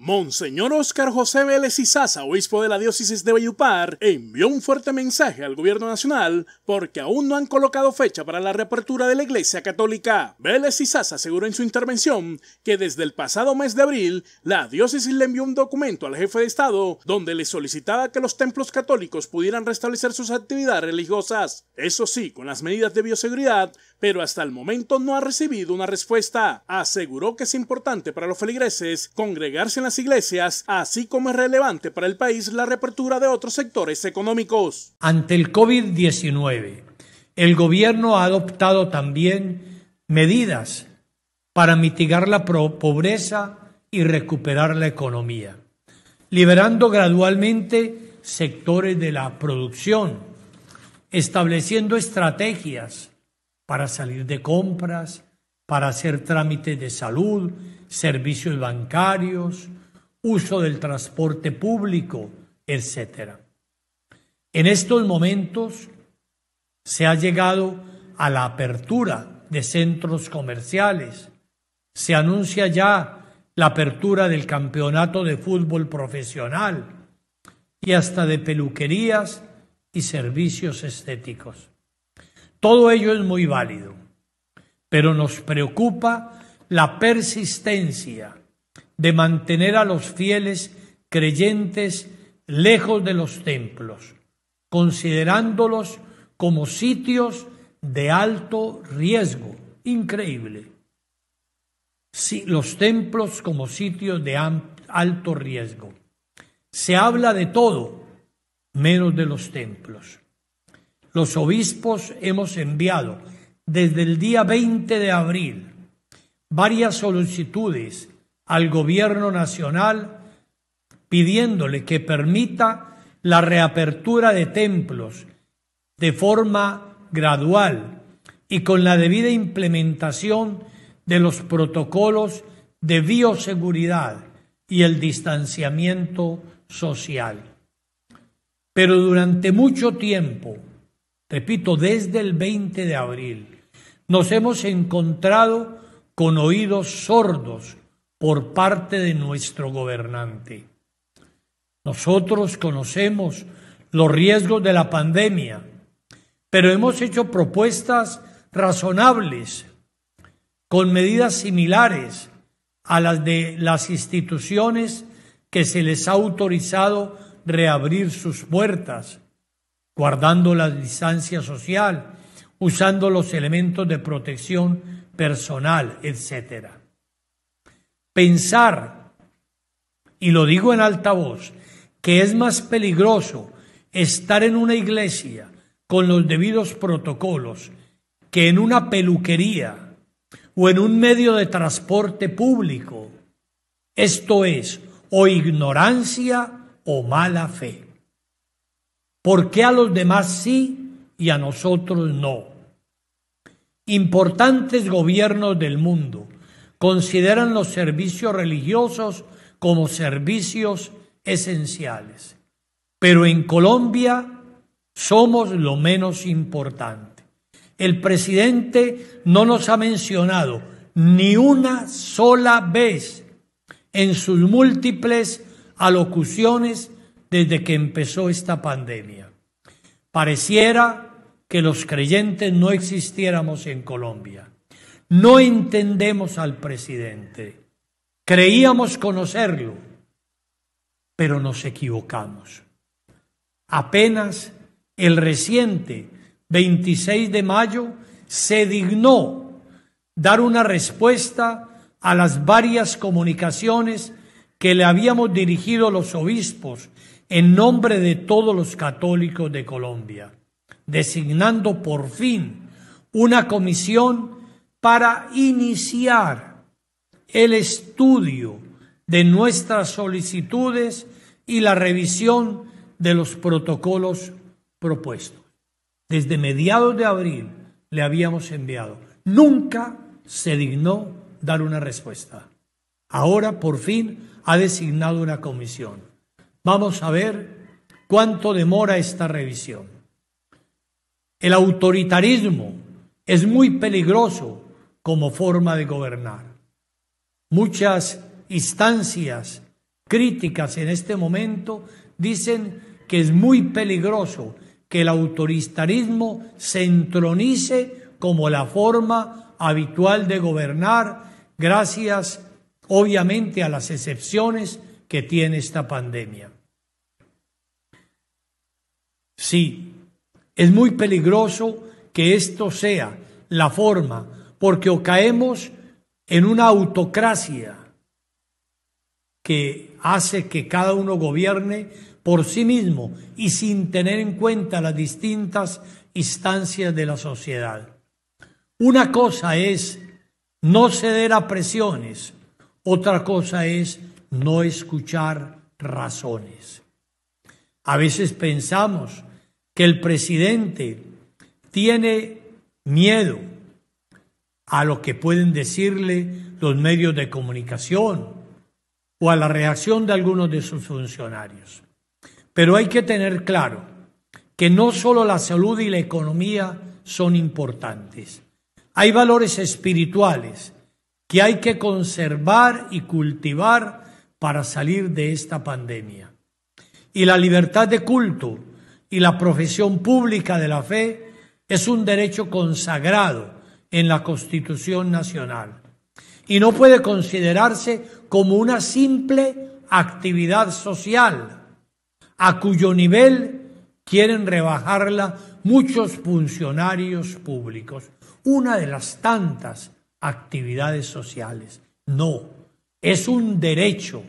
Monseñor Óscar José Vélez Izaza, obispo de la diócesis de Vellupar, envió un fuerte mensaje al gobierno nacional porque aún no han colocado fecha para la reapertura de la iglesia católica. Vélez Izaza aseguró en su intervención que desde el pasado mes de abril, la diócesis le envió un documento al jefe de Estado donde le solicitaba que los templos católicos pudieran restablecer sus actividades religiosas, eso sí, con las medidas de bioseguridad, pero hasta el momento no ha recibido una respuesta. Aseguró que es importante para los feligreses congregarse en iglesias, así como es relevante para el país la reapertura de otros sectores económicos. Ante el COVID-19, el gobierno ha adoptado también medidas para mitigar la pobreza y recuperar la economía, liberando gradualmente sectores de la producción, estableciendo estrategias para salir de compras, para hacer trámites de salud, servicios bancarios, uso del transporte público, etc. En estos momentos se ha llegado a la apertura de centros comerciales. Se anuncia ya la apertura del campeonato de fútbol profesional y hasta de peluquerías y servicios estéticos. Todo ello es muy válido, pero nos preocupa la persistencia de mantener a los fieles creyentes lejos de los templos, considerándolos como sitios de alto riesgo. Increíble. los templos como sitios de alto riesgo. Se habla de todo menos de los templos. Los obispos hemos enviado desde el día 20 de abril varias solicitudes al gobierno nacional pidiéndole que permita la reapertura de templos de forma gradual y con la debida implementación de los protocolos de bioseguridad y el distanciamiento social. Pero durante mucho tiempo, repito, desde el 20 de abril, nos hemos encontrado con oídos sordos por parte de nuestro gobernante. Nosotros conocemos los riesgos de la pandemia, pero hemos hecho propuestas razonables con medidas similares a las de las instituciones que se les ha autorizado reabrir sus puertas, guardando la distancia social, usando los elementos de protección personal, etcétera pensar, y lo digo en alta voz, que es más peligroso estar en una iglesia con los debidos protocolos que en una peluquería o en un medio de transporte público. Esto es o ignorancia o mala fe. ¿Por qué a los demás sí y a nosotros no? Importantes gobiernos del mundo consideran los servicios religiosos como servicios esenciales. Pero en Colombia somos lo menos importante. El presidente no nos ha mencionado ni una sola vez en sus múltiples alocuciones desde que empezó esta pandemia. Pareciera que los creyentes no existiéramos en Colombia. No entendemos al presidente. Creíamos conocerlo, pero nos equivocamos. Apenas el reciente 26 de mayo se dignó dar una respuesta a las varias comunicaciones que le habíamos dirigido los obispos en nombre de todos los católicos de Colombia, designando por fin una comisión para iniciar el estudio de nuestras solicitudes y la revisión de los protocolos propuestos. Desde mediados de abril le habíamos enviado. Nunca se dignó dar una respuesta. Ahora por fin ha designado una comisión. Vamos a ver cuánto demora esta revisión. El autoritarismo es muy peligroso como forma de gobernar. Muchas instancias críticas en este momento dicen que es muy peligroso que el autoritarismo se entronice como la forma habitual de gobernar gracias obviamente a las excepciones que tiene esta pandemia. Sí, es muy peligroso que esto sea la forma porque o caemos en una autocracia que hace que cada uno gobierne por sí mismo y sin tener en cuenta las distintas instancias de la sociedad. Una cosa es no ceder a presiones, otra cosa es no escuchar razones. A veces pensamos que el presidente tiene miedo, a lo que pueden decirle los medios de comunicación o a la reacción de algunos de sus funcionarios. Pero hay que tener claro que no solo la salud y la economía son importantes. Hay valores espirituales que hay que conservar y cultivar para salir de esta pandemia. Y la libertad de culto y la profesión pública de la fe es un derecho consagrado en la Constitución Nacional y no puede considerarse como una simple actividad social, a cuyo nivel quieren rebajarla muchos funcionarios públicos, una de las tantas actividades sociales. No, es un derecho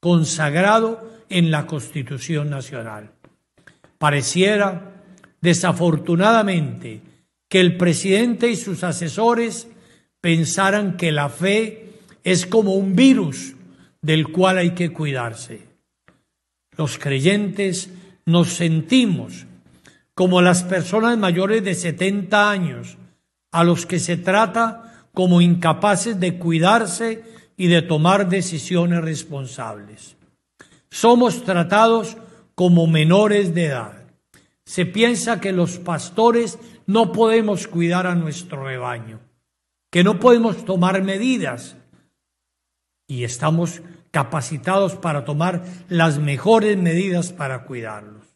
consagrado en la Constitución Nacional. Pareciera, desafortunadamente, que el presidente y sus asesores pensaran que la fe es como un virus del cual hay que cuidarse. Los creyentes nos sentimos como las personas mayores de 70 años, a los que se trata como incapaces de cuidarse y de tomar decisiones responsables. Somos tratados como menores de edad. Se piensa que los pastores no podemos cuidar a nuestro rebaño, que no podemos tomar medidas y estamos capacitados para tomar las mejores medidas para cuidarlos.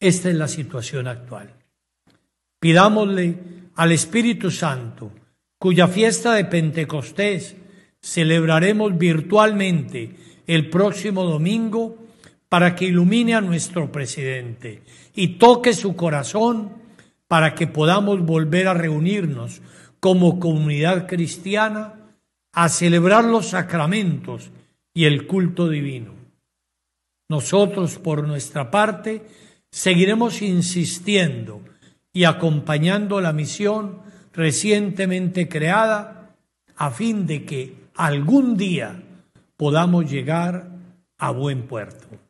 Esta es la situación actual. Pidámosle al Espíritu Santo, cuya fiesta de Pentecostés celebraremos virtualmente el próximo domingo, para que ilumine a nuestro presidente y toque su corazón para que podamos volver a reunirnos como comunidad cristiana a celebrar los sacramentos y el culto divino. Nosotros, por nuestra parte, seguiremos insistiendo y acompañando la misión recientemente creada a fin de que algún día podamos llegar a buen puerto.